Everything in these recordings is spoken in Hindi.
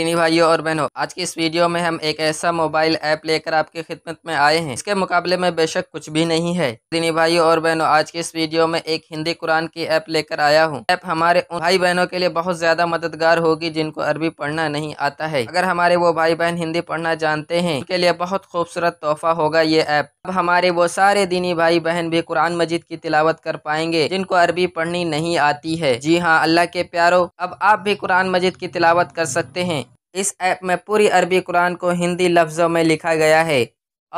चीनी भाइयों और बहनों आज की इस वीडियो में हम एक ऐसा मोबाइल ऐप लेकर आपकी खिदमत में आए हैं इसके मुकाबले में बेशक कुछ भी नहीं है चीनी भाइयों और बहनों आज की इस वीडियो में एक हिंदी कुरान की ऐप लेकर आया हूँ ऐप हमारे उन भाई बहनों के लिए बहुत ज्यादा मददगार होगी जिनको अरबी पढ़ना नहीं आता है अगर हमारे वो भाई बहन हिंदी पढ़ना जानते हैं उनके लिए बहुत खूबसूरत तोहफा होगा ये ऐप अब हमारे वो सारे दीनी भाई बहन भी कुरान मजिद की तिलावत कर पाएंगे जिनको अरबी पढ़नी नहीं आती है जी हाँ अल्लाह के प्यारो अब आप भी कुरान मजिद की तिलावत कर सकते हैं इस ऐप में पूरी अरबी कुरान को हिंदी लफ्ज़ों में लिखा गया है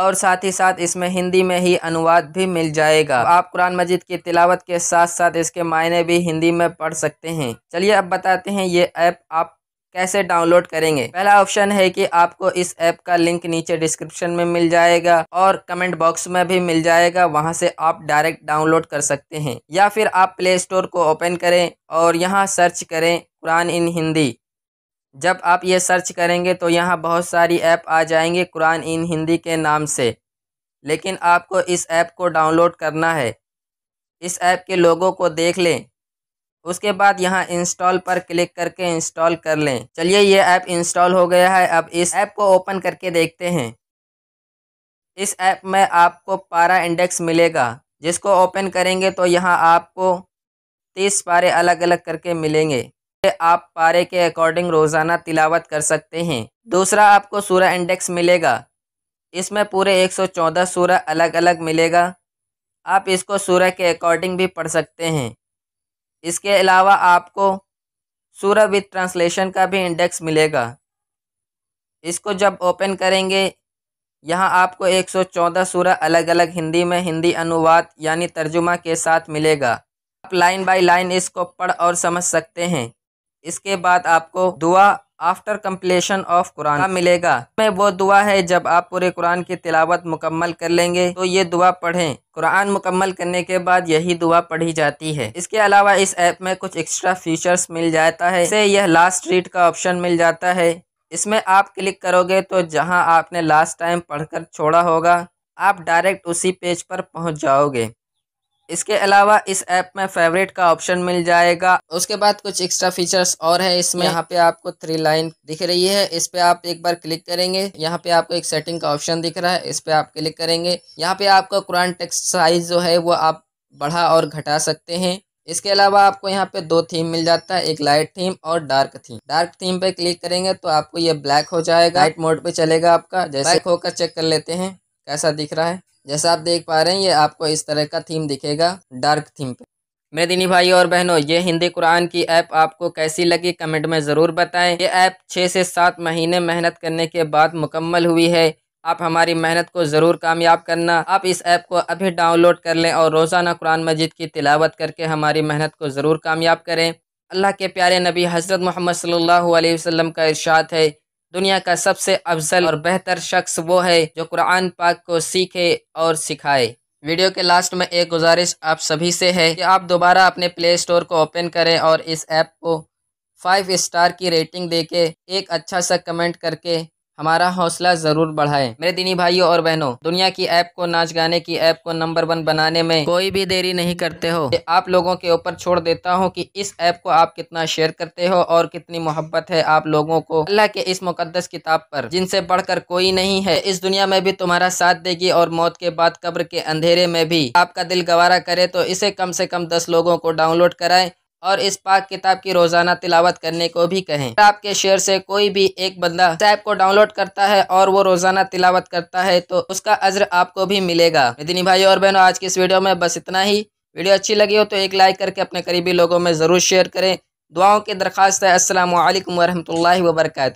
और साथ ही साथ इसमें हिंदी में ही अनुवाद भी मिल जाएगा आप कुरान मजिद की तिलावत के साथ साथ इसके मायने भी हिंदी में पढ़ सकते हैं चलिए अब बताते हैं ये ऐप आप कैसे डाउनलोड करेंगे पहला ऑप्शन है कि आपको इस ऐप का लिंक नीचे डिस्क्रिप्शन में मिल जाएगा और कमेंट बॉक्स में भी मिल जाएगा वहां से आप डायरेक्ट डाउनलोड कर सकते हैं या फिर आप प्ले स्टोर को ओपन करें और यहां सर्च करें कुरान इन हिंदी जब आप ये सर्च करेंगे तो यहाँ बहुत सारी ऐप आ जाएंगे कुरान इन हिंदी के नाम से लेकिन आपको इस ऐप को डाउनलोड करना है इस ऐप के लोगों को देख लें उसके बाद यहाँ इंस्टॉल पर क्लिक करके इंस्टॉल कर लें चलिए ये ऐप इंस्टॉल हो गया है अब इस ऐप को ओपन करके देखते हैं इस ऐप में आपको पारा इंडेक्स मिलेगा जिसको ओपन करेंगे तो यहाँ आपको तीस पारे अलग अलग करके मिलेंगे आप पारे के अकॉर्डिंग रोज़ाना तिलावत कर सकते हैं दूसरा आपको सूरा इंडेक्स मिलेगा इसमें पूरे 114 सूरा अलग अलग मिलेगा आप इसको सूर्य के अकॉर्डिंग भी पढ़ सकते हैं इसके अलावा आपको सूरह विद ट्रांसलेशन का भी इंडेक्स मिलेगा इसको जब ओपन करेंगे यहाँ आपको 114 सूरह अलग अलग हिंदी में हिंदी अनुवाद यानी तर्जुमा के साथ मिलेगा आप लाइन बाय लाइन इसको पढ़ और समझ सकते हैं इसके बाद आपको दुआ आफ्टर कम्पलेशन ऑफ कुरान मिलेगा में वो दुआ है जब आप पूरे कुरान की तिलावत मुकम्मल कर लेंगे तो ये दुआ पढ़ें कुरान मुकम्मल करने के बाद यही दुआ पढ़ी जाती है इसके अलावा इस ऐप में कुछ एक्स्ट्रा फीचर्स मिल जाता है इसे यह लास्ट रीड का ऑप्शन मिल जाता है इसमें आप क्लिक करोगे तो जहां आपने लास्ट टाइम पढ़कर छोड़ा होगा आप डायरेक्ट उसी पेज पर पहुंच जाओगे इसके अलावा इस ऐप में फेवरेट का ऑप्शन मिल जाएगा उसके बाद कुछ एक्स्ट्रा फीचर्स और है इसमें यहाँ पे आपको थ्री लाइन दिख रही है इस पे आप एक बार क्लिक करेंगे यहाँ पे आपको एक सेटिंग का ऑप्शन दिख रहा है इस पे आप क्लिक करेंगे यहाँ पे आपका कुरान टेक्स्ट साइज जो है वो आप बढ़ा और घटा सकते हैं इसके अलावा आपको यहाँ पे दो थीम मिल जाता है एक लाइट थीम और डार्क थीम डार्क थीम पे क्लिक करेंगे तो आपको ये ब्लैक हो जाएगा लाइट मोड पे चलेगा आपका जैसे होकर चेक कर लेते हैं कैसा दिख रहा है जैसा आप देख पा रहे हैं ये आपको इस तरह का थीम दिखेगा डार्क थीम पे मेरे दिनी भाई और बहनों ये हिंदी कुरान की ऐप आपको कैसी लगी कमेंट में ज़रूर बताएं ये ऐप छः से सात महीने मेहनत करने के बाद मुकम्मल हुई है आप हमारी मेहनत को ज़रूर कामयाब करना आप इस ऐप को अभी डाउनलोड कर लें और रोज़ाना कुरान मजिद की तिलावत करके हमारी मेहनत को ज़रूर कामयाब करें अल्लाह के प्यारे नबी हज़रत मोहम्मद सल्लल्लाहु अलैहि वसल्लम का इरशाद है दुनिया का सबसे अफजल और बेहतर शख्स वो है जो कुरान पाक को सीखे और सिखाए वीडियो के लास्ट में एक गुजारिश आप सभी से है कि आप दोबारा अपने प्ले स्टोर को ओपन करें और इस ऐप को फाइव स्टार की रेटिंग देके एक अच्छा सा कमेंट करके हमारा हौसला ज़रूर बढ़ाए मेरे दिनी भाइयों और बहनों दुनिया की ऐप को नाच गाने की ऐप को नंबर वन बनाने में कोई भी देरी नहीं करते हो आप लोगों के ऊपर छोड़ देता हूँ कि इस ऐप को आप कितना शेयर करते हो और कितनी मोहब्बत है आप लोगों को अल्लाह के इस मुकदस किताब पर जिनसे बढ़कर कोई नहीं है इस दुनिया में भी तुम्हारा साथ देगी और मौत के बाद कब्र के अंधेरे में भी आपका दिल गवारा करे तो इसे कम से कम दस लोगों को डाउनलोड कराए और इस पाक किताब की रोज़ाना तिलावत करने को भी कहें आपके शेयर से कोई भी एक बंदा ऐप को डाउनलोड करता है और वो रोज़ाना तिलावत करता है तो उसका अज्र आपको भी मिलेगा मेदिनी भाई और बहनों आज की इस वीडियो में बस इतना ही वीडियो अच्छी लगी हो तो एक लाइक करके अपने करीबी लोगों में ज़रूर शेयर करें दुआओं की दरख्वास्त है असल वरहमल वर्का